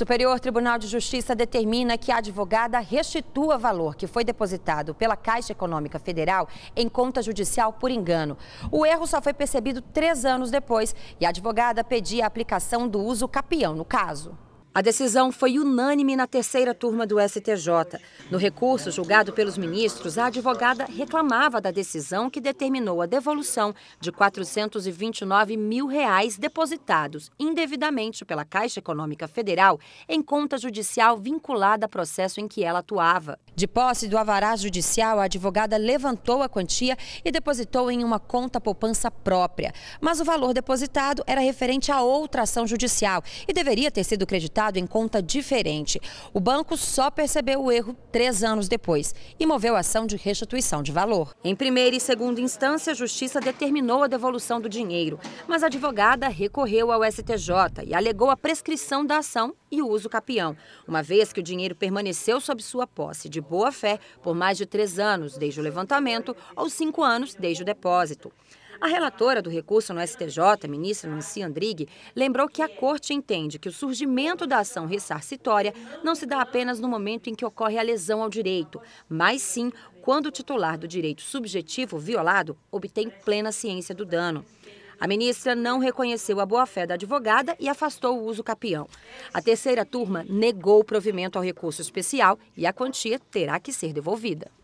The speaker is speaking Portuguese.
Superior Tribunal de Justiça determina que a advogada restitua valor que foi depositado pela Caixa Econômica Federal em conta judicial por engano. O erro só foi percebido três anos depois e a advogada pedia a aplicação do uso capião no caso. A decisão foi unânime na terceira turma do STJ. No recurso julgado pelos ministros, a advogada reclamava da decisão que determinou a devolução de 429 mil reais depositados indevidamente pela Caixa Econômica Federal em conta judicial vinculada ao processo em que ela atuava. De posse do avará judicial, a advogada levantou a quantia e depositou em uma conta poupança própria. Mas o valor depositado era referente a outra ação judicial e deveria ter sido creditado em conta diferente. O banco só percebeu o erro três anos depois e moveu ação de restituição de valor. Em primeira e segunda instância, a Justiça determinou a devolução do dinheiro, mas a advogada recorreu ao STJ e alegou a prescrição da ação e o uso capião, uma vez que o dinheiro permaneceu sob sua posse de boa-fé por mais de três anos desde o levantamento ou cinco anos desde o depósito. A relatora do recurso no STJ, ministra Nancy Andrighi, lembrou que a Corte entende que o surgimento da ação ressarcitória não se dá apenas no momento em que ocorre a lesão ao direito, mas sim quando o titular do direito subjetivo violado obtém plena ciência do dano. A ministra não reconheceu a boa-fé da advogada e afastou o uso capião. A terceira turma negou o provimento ao recurso especial e a quantia terá que ser devolvida.